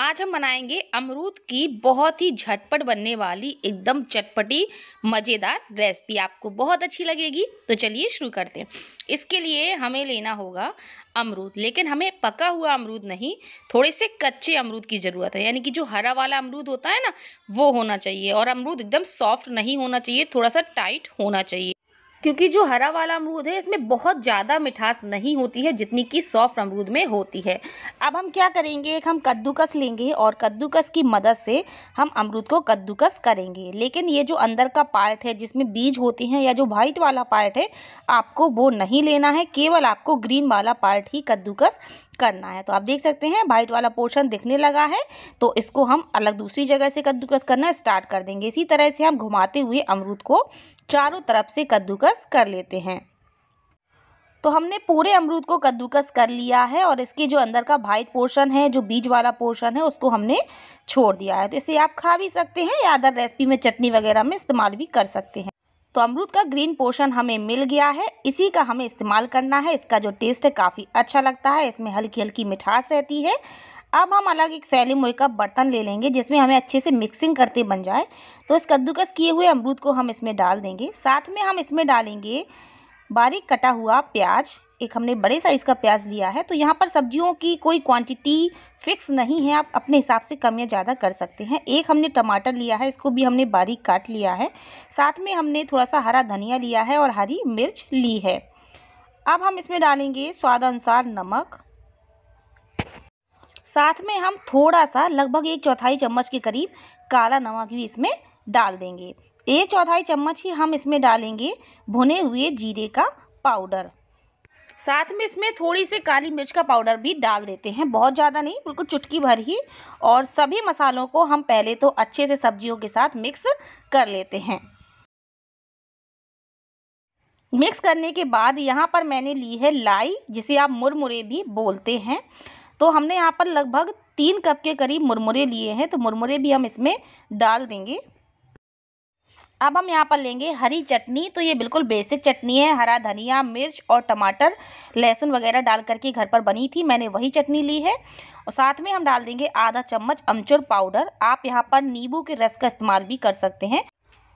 आज हम बनाएंगे अमरूद की बहुत ही झटपट बनने वाली एकदम चटपटी मज़ेदार रेसिपी आपको बहुत अच्छी लगेगी तो चलिए शुरू करते हैं इसके लिए हमें लेना होगा अमरूद लेकिन हमें पका हुआ अमरूद नहीं थोड़े से कच्चे अमरूद की ज़रूरत है यानी कि जो हरा वाला अमरूद होता है ना वो होना चाहिए और अमरूद एकदम सॉफ्ट नहीं होना चाहिए थोड़ा सा टाइट होना चाहिए क्योंकि जो हरा वाला अमरूद है इसमें बहुत ज़्यादा मिठास नहीं होती है जितनी कि सॉफ्ट अमरूद में होती है अब हम क्या करेंगे एक हम कद्दूकस लेंगे और कद्दूकस की मदद से हम अमरूद को कद्दूकस करेंगे लेकिन ये जो अंदर का पार्ट है जिसमें बीज होते हैं या जो वाइट वाला पार्ट है आपको वो नहीं लेना है केवल आपको ग्रीन वाला पार्ट ही कद्दूकस करना है तो आप देख सकते हैं वाइट वाला पोर्शन दिखने लगा है तो इसको हम अलग दूसरी जगह से कद्दूकस करना स्टार्ट कर देंगे इसी तरह से हम घुमाते हुए अमरूद को चारों तरफ से कद्दूकस कर लेते हैं तो हमने पूरे अमरूद को कद्दूकस कर लिया है और इसके जो अंदर का भाइट पोर्शन है जो बीज वाला पोर्शन है उसको हमने छोड़ दिया है तो इसे आप खा भी सकते हैं या अदर रेसिपी में चटनी वगैरह में इस्तेमाल भी कर सकते हैं तो अमरूद का ग्रीन पोर्शन हमें मिल गया है इसी का हमें इस्तेमाल करना है इसका जो टेस्ट है काफ़ी अच्छा लगता है इसमें हल्की हल्की मिठास रहती है अब हम अलग एक फैली मोई का बर्तन ले लेंगे जिसमें हमें अच्छे से मिक्सिंग करते बन जाए तो इस कद्दूकस किए हुए अमरूद को हम इसमें डाल देंगे साथ में हम इसमें डालेंगे बारीक कटा हुआ प्याज एक हमने बड़े साइज़ का प्याज लिया है तो यहाँ पर सब्जियों की कोई क्वांटिटी फिक्स नहीं है आप अपने हिसाब से कम या ज़्यादा कर सकते हैं एक हमने टमाटर लिया है इसको भी हमने बारीक काट लिया है साथ में हमने थोड़ा सा हरा धनिया लिया है और हरी मिर्च ली है अब हम इसमें डालेंगे स्वाद अनुसार नमक साथ में हम थोड़ा सा लगभग एक चौथाई चम्मच के करीब काला नमक भी इसमें डाल देंगे एक चौथाई चम्मच ही हम इसमें डालेंगे भुने हुए जीरे का पाउडर साथ में इसमें थोड़ी सी काली मिर्च का पाउडर भी डाल देते हैं बहुत ज़्यादा नहीं बिल्कुल चुटकी भर ही और सभी मसालों को हम पहले तो अच्छे से सब्जियों के साथ मिक्स कर लेते हैं मिक्स करने के बाद यहाँ पर मैंने ली है लाई जिसे आप मुरमुरे भी बोलते हैं तो हमने यहाँ पर लगभग तीन कप के करीब मुरमुरे लिए हैं तो मुरमुरे भी हम इसमें डाल देंगे अब हम यहाँ पर लेंगे हरी चटनी तो ये बिल्कुल बेसिक चटनी है हरा धनिया मिर्च और टमाटर लहसुन वगैरह डाल करके घर पर बनी थी मैंने वही चटनी ली है और साथ में हम डाल देंगे आधा चम्मच अमचूर पाउडर आप यहाँ पर नींबू के रस का इस्तेमाल भी कर सकते हैं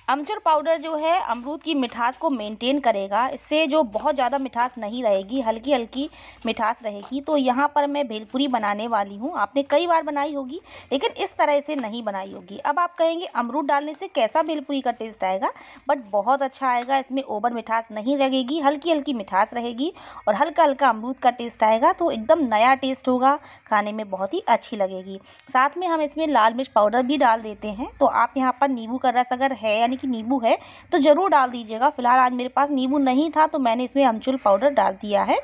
अमचूर पाउडर जो है अमरूद की मिठास को मेंटेन करेगा इससे जो बहुत ज़्यादा मिठास नहीं रहेगी हल्की हल्की मिठास रहेगी तो यहाँ पर मैं भेलपुरी बनाने वाली हूँ आपने कई बार बनाई होगी लेकिन इस तरह से नहीं बनाई होगी अब आप कहेंगे अमरूद डालने से कैसा भेलपुरी का टेस्ट आएगा बट बहुत अच्छा आएगा इसमें ओवर मिठास नहीं लगेगी हल्की हल्की मिठास रहेगी और हल्का हल्का अमरूद का टेस्ट आएगा तो एकदम नया टेस्ट होगा खाने में बहुत ही अच्छी लगेगी साथ में हम इसमें लाल मिर्च पाउडर भी डाल देते हैं तो आप यहाँ पर नींबू का रस अगर है यानी यानी कि नींबू है तो ज़रूर डाल दीजिएगा फिलहाल आज मेरे पास नींबू नहीं था तो मैंने इसमें अमचूर पाउडर डाल दिया है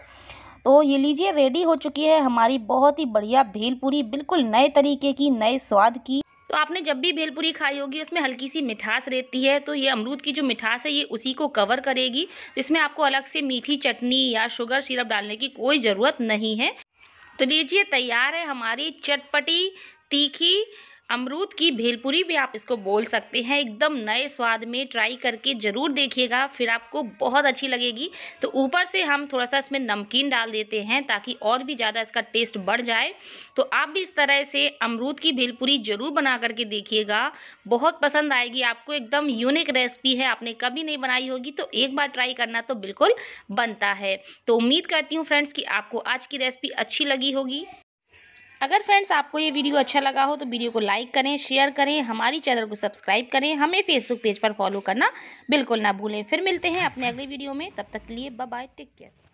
तो ये लीजिए रेडी हो चुकी है हमारी बहुत ही बढ़िया भेलपूरी बिल्कुल नए तरीके की नए स्वाद की तो आपने जब भी भेलपुरी खाई होगी उसमें हल्की सी मिठास रहती है तो ये अमरूद की जो मिठास है ये उसी को कवर करेगी इसमें आपको अलग से मीठी चटनी या शुगर सिरप डालने की कोई ज़रूरत नहीं है तो लीजिए तैयार है हमारी चटपटी तीखी अमरूद की भेलपुरी भी आप इसको बोल सकते हैं एकदम नए स्वाद में ट्राई करके ज़रूर देखिएगा फिर आपको बहुत अच्छी लगेगी तो ऊपर से हम थोड़ा सा इसमें नमकीन डाल देते हैं ताकि और भी ज़्यादा इसका टेस्ट बढ़ जाए तो आप भी इस तरह से अमरूद की भेलपुरी ज़रूर बना करके देखिएगा बहुत पसंद आएगी आपको एकदम यूनिक रेसिपी है आपने कभी नहीं बनाई होगी तो एक बार ट्राई करना तो बिल्कुल बनता है तो उम्मीद करती हूँ फ्रेंड्स कि आपको आज की रेसिपी अच्छी लगी होगी अगर फ्रेंड्स आपको ये वीडियो अच्छा लगा हो तो वीडियो को लाइक करें शेयर करें हमारी चैनल को सब्सक्राइब करें हमें फेसबुक पेज पर फॉलो करना बिल्कुल ना भूलें फिर मिलते हैं अपने अगले वीडियो में तब तक के लिए बाय टेक केयर